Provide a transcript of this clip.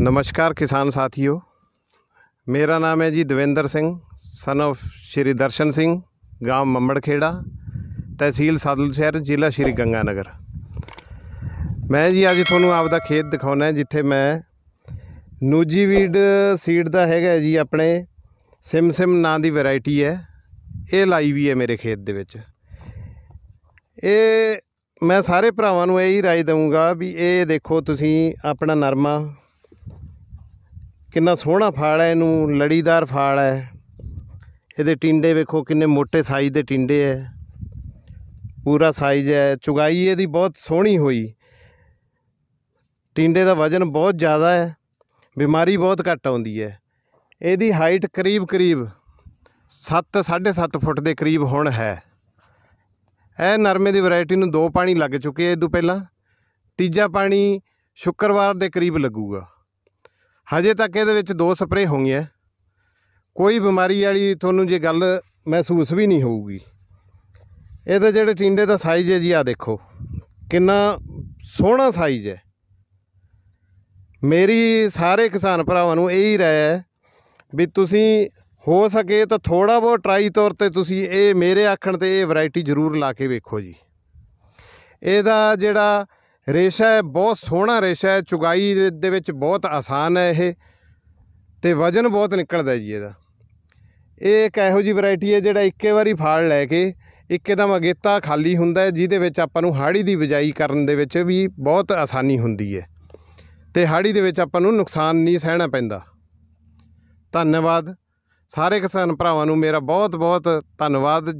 ਨਮਸਕਾਰ ਕਿਸਾਨ ਸਾਥੀਓ ਮੇਰਾ ਨਾਮ ਹੈ ਜੀ ਦਵਿੰਦਰ ਸਿੰਘ ਸਨ of ਸ਼੍ਰੀ ਦਰਸ਼ਨ ਸਿੰਘ ਗਾਮ ਮੰਮੜਖੇੜਾ ਤਹਿਸੀਲ ਸਾਦਲ ਸ਼ਹਿਰ ਜ਼ਿਲ੍ਹਾ ਸ਼੍ਰੀ ਗੰਗਾਨਗਰ ਮੈਂ ਜੀ ਅੱਜ ਤੁਹਾਨੂੰ ਆਪਦਾ ਖੇਤ ਦਿਖਾਉਣਾ ਜਿੱਥੇ ਮੈਂ ਨੂਜੀ ਵੀਡ ਸੀਡ ਦਾ ਹੈਗਾ ਜੀ ਆਪਣੇ ਸਿਮ ਸਿਮ ਨਾਂ ਦੀ ਵੈਰਾਈਟੀ ਹੈ ਇਹ ਲਾਈ ਵੀ ਹੈ ਮੇਰੇ ਖੇਤ ਦੇ ਵਿੱਚ ਇਹ ਮੈਂ ਸਾਰੇ ਭਰਾਵਾਂ ਨੂੰ ਇਹ ਹੀ ਰਾਏ ਦਊਂਗਾ ਵੀ ਇਹ ਦੇਖੋ ਤੁਸੀਂ ਆਪਣਾ ਨਰਮਾ ਕਿੰਨਾ ਸੋਹਣਾ ਫਾਲ ਹੈ ਇਹਨੂੰ ਲੜੀਦਾਰ ਫਾਲ ਹੈ ਇਹਦੇ ਟਿੰਡੇ ਵੇਖੋ ਕਿੰਨੇ ਮੋٹے ਸਾਈਜ਼ ਦੇ ਟਿੰਡੇ ਐ ਪੂਰਾ ਸਾਈਜ਼ ਐ ਚੁਗਾਈ ਇਹਦੀ ਬਹੁਤ ਸੋਹਣੀ ਹੋਈ ਟਿੰਡੇ ਦਾ ਵਜ਼ਨ ਬਹੁਤ ਜ਼ਿਆਦਾ ਹੈ ਬਿਮਾਰੀ ਬਹੁਤ ਘੱਟ ਆਉਂਦੀ ਹੈ ਇਹਦੀ ਹਾਈਟ ਕਰੀਬ ਕਰੀਬ 7 7.5 ਫੁੱਟ ਦੇ ਕਰੀਬ ਹੁਣ ਹੈ ਇਹ ਨਰਮੇ ਦੀ ਵੈਰਾਈਟੀ ਨੂੰ ਦੋ ਪਾਣੀ ਲੱਗ ਚੁੱਕੇ ਐ ਤੋਂ ਪਹਿਲਾਂ ਤੀਜਾ ਪਾਣੀ ਸ਼ੁੱਕਰਵਾਰ ਦੇ ਕਰੀਬ ਲੱਗੂਗਾ ਹਜੇ ਤੱਕ ਇਹਦੇ ਵਿੱਚ ਦੋ ਸਪਰੇ ਹੋਈਆਂ ਕੋਈ ਬਿਮਾਰੀ ਵਾਲੀ ਤੁਹਾਨੂੰ ਜੇ ਗੱਲ ਮਹਿਸੂਸ ਵੀ ਨਹੀਂ ਹੋਊਗੀ ਇਹਦੇ ਜਿਹੜੇ ਟਿੰਡੇ ਦਾ ਸਾਈਜ਼ ਹੈ ਜੀ ਆ ਦੇਖੋ ਕਿੰਨਾ ਸੋਹਣਾ ਸਾਈਜ਼ ਹੈ ਮੇਰੀ ਸਾਰੇ ਕਿਸਾਨ ਭਰਾਵਾਂ ਨੂੰ ਹੀ ਰਾਇ ਹੈ ਵੀ ਤੁਸੀਂ ਹੋ ਸਕੇ ਤਾਂ ਥੋੜਾ ਬਹੁਤ ਟਰਾਈ ਤੌਰ ਤੇ ਤੁਸੀਂ ਇਹ ਮੇਰੇ ਆਖਣ ਤੇ ਇਹ ਵੈਰਾਈਟੀ ਜ਼ਰੂਰ ਲਾ ਕੇ ਵੇਖੋ ਜੀ ਇਹਦਾ ਜਿਹੜਾ ਰੇਸ਼ਾ ਹੈ ਬਹੁਤ ਸੋਹਣਾ ਰੇਸ਼ਾ ਹੈ ਚੁਗਾਈ ਦੇ ਵਿੱਚ ਬਹੁਤ ਆਸਾਨ ਹੈ ਇਹ ਤੇ ਵਜਨ ਬਹੁਤ ਨਿਕਲਦਾ ਜੀ ਇਹਦਾ ਇਹ ਇੱਕ ਇਹੋ ਜੀ ਵੈਰਾਈਟੀ ਹੈ ਜਿਹੜਾ ਇੱਕੇ ਵਾਰੀ ਫਾੜ ਲੈ ਕੇ ਇੱਕਦਮ ਅਗੇਤਾ ਖਾਲੀ ਹੁੰਦਾ ਹੈ ਜਿਹਦੇ ਵਿੱਚ ਆਪਾਂ ਨੂੰ ਹਾੜੀ ਦੀ ਬਜਾਈ ਕਰਨ ਦੇ ਵਿੱਚ ਵੀ ਬਹੁਤ ਆਸਾਨੀ ਹੁੰਦੀ ਹੈ ਤੇ ਹਾੜੀ ਦੇ ਵਿੱਚ ਆਪਾਂ ਨੂੰ ਨੁਕਸਾਨ ਨਹੀਂ ਸਹਿਣਾ ਪੈਂਦਾ ਧੰਨਵਾਦ ਸਾਰੇ ਕਿਸਾਨ ਭਰਾਵਾਂ ਨੂੰ ਮੇਰਾ ਬਹੁਤ ਬਹੁਤ ਧੰਨਵਾਦ